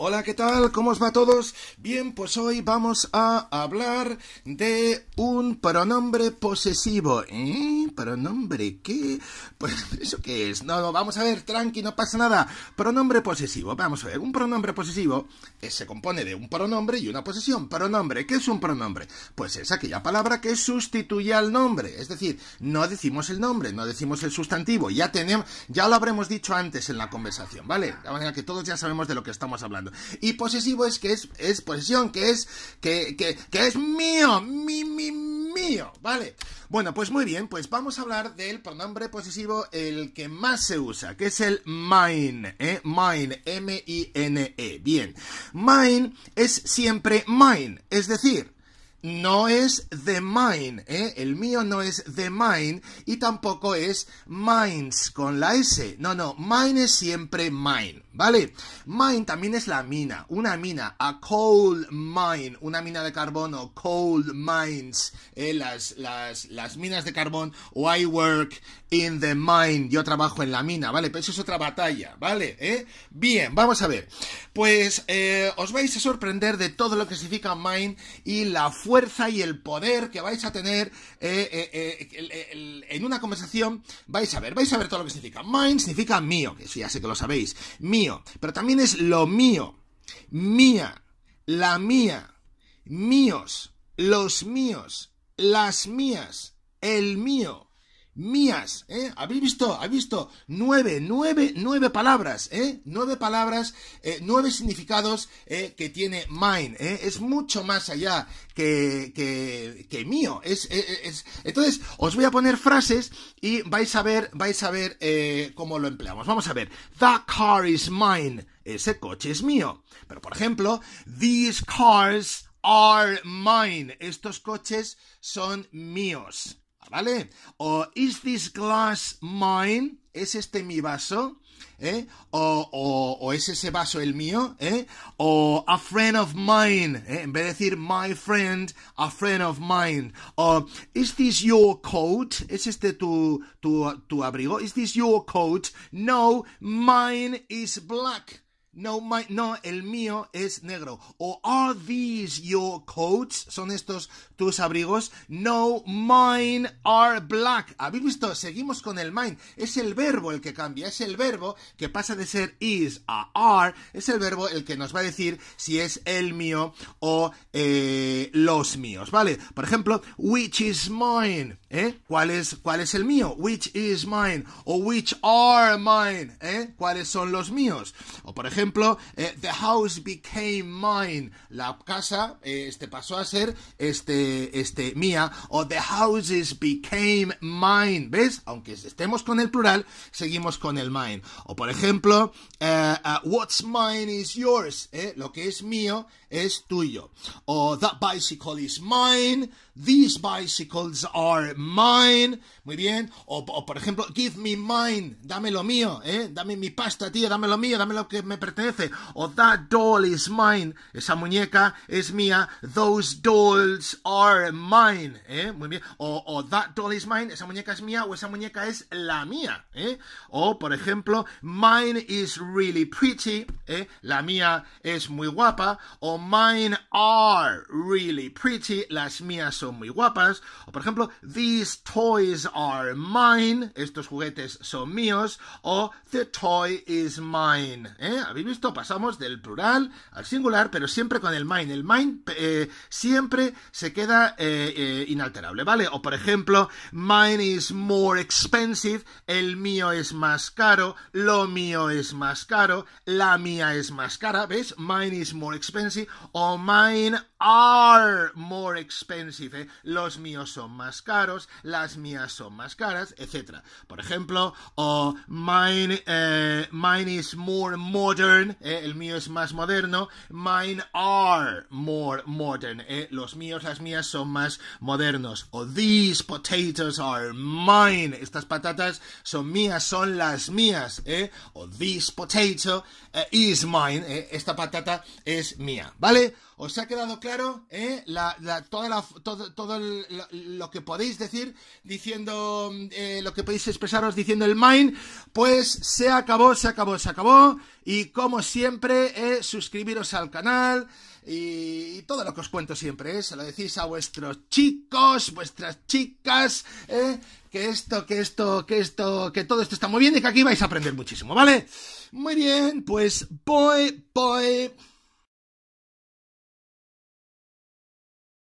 Hola, ¿qué tal? ¿Cómo os va a todos? Bien, pues hoy vamos a hablar de un pronombre posesivo. ¿Eh? ¿Pronombre qué? Pues, ¿eso qué es? No, vamos a ver, tranqui, no pasa nada. Pronombre posesivo, vamos a ver. Un pronombre posesivo eh, se compone de un pronombre y una posesión. Pronombre, ¿qué es un pronombre? Pues es aquella palabra que sustituye al nombre. Es decir, no decimos el nombre, no decimos el sustantivo. Ya tenemos, ya lo habremos dicho antes en la conversación, ¿vale? De manera que todos ya sabemos de lo que estamos hablando. Y posesivo es que es, posesión, que es, que, es mío, mi, mi, mío, ¿vale? Bueno, pues muy bien, pues vamos a hablar del pronombre posesivo, el que más se usa, que es el mine, ¿eh? Mine, M-I-N-E, bien. Mine es siempre mine, es decir, no es the mine, ¿eh? el mío no es the mine y tampoco es mines con la S. No, no, mine es siempre mine. ¿vale? Mine también es la mina, una mina, a coal mine, una mina de carbón o coal mines, eh, las, las, minas de carbón, o I work in the mine, yo trabajo en la mina, ¿vale? Pero eso es otra batalla, ¿vale? ¿Eh? Bien, vamos a ver. Pues eh, os vais a sorprender de todo lo que significa mine y la fuerza y el poder que vais a tener en una conversación. Vais a ver, vais a ver todo lo que significa. Mine significa mío, que sí ya sé que lo sabéis, mío pero también es lo mío, mía, la mía, míos, los míos, las mías, el mío mías, ¿eh? ¿Habéis visto? ¿Habéis visto? Nueve, nueve, nueve palabras, ¿eh? Nueve palabras, eh, nueve significados ¿eh? que tiene mine, ¿eh? Es mucho más allá que, que, mío. Es, Entonces, os voy a poner frases y vais a ver, vais a ver eh, cómo lo empleamos. Vamos a ver. That car is mine. Ese coche es mío. Pero, por ejemplo, these cars are mine. Estos coches son míos. ¿vale? O is this glass mine? ¿Es este mi vaso? ¿Eh? O, o, es ese vaso el mío, ¿eh? O a friend of mine, ¿Eh? En vez de decir my friend, a friend of mine. O is this your coat? ¿Es este tu, tu, tu abrigo? Is this your coat? No, mine is black. No, el mío es negro. O are these your coats? ¿Son estos tus abrigos? No, mine are black. ¿Habéis visto? Seguimos con el mine. Es el verbo el que cambia. Es el verbo que pasa de ser is a are. Es el verbo el que nos va a decir si es el mío o eh, los míos. ¿Vale? Por ejemplo, which is mine. ¿Eh? ¿Cuál, es, ¿Cuál es el mío? Which is mine. O which are mine. ¿Eh? ¿Cuáles son los míos? O por ejemplo, ejemplo, eh, The House Became Mine, la casa eh, este, pasó a ser este, este, mía, o The Houses Became Mine, ¿ves? Aunque estemos con el plural, seguimos con el mine. O por ejemplo, eh, What's Mine is Yours, lo que es mío es tuyo. O that bicycle is mine, these bicycles are mine. Muy bien. O, por ejemplo, give me mine, dame lo mío, ¿eh? Dame mi pasta, tío, dame lo mío, dame lo que me pertenece. O that doll is mine, esa muñeca es mía, those dolls are mine, ¿eh? Muy bien. O, that doll is mine, esa muñeca es mía o esa muñeca es la mía, ¿eh? O por ejemplo, mine is really pretty, La mía es muy guapa. O Mine are really pretty, las mías son muy guapas, o por ejemplo, These toys are mine, estos juguetes son míos, o The toy is mine. ¿Eh? ¿Habéis visto? Pasamos del plural al singular, pero siempre con el mine. El mine eh, siempre se queda eh, eh, inalterable, ¿vale? O por ejemplo, Mine is more expensive, el mío es más caro, lo mío es más caro, la mía es más cara, ¿ves? Mine is more expensive, o mine are more expensive, eh? los míos son más caros, las mías son más caras, etc. Por ejemplo, o mine, eh, mine is more modern, eh? el mío es más moderno, mine are more modern, los míos, las mías son más modernos, o these potatoes are mine, estas patatas son mías, son las mías, o this potato is mine, esta patata es mía. ¿Vale? ¿Os ha quedado claro eh? todo, lo, que podéis decir diciendo, eh, lo que podéis expresaros diciendo el main? Pues se acabó, se acabó, se acabó. Y como siempre, eh, suscribiros al canal y, todo lo que os cuento siempre, ¿eh? se lo decís a vuestros chicos, vuestras chicas, ¿eh? que esto, que esto, que esto, que todo esto está muy bien y que aquí vais a aprender muchísimo, ¿vale? Muy bien, pues voy, voy.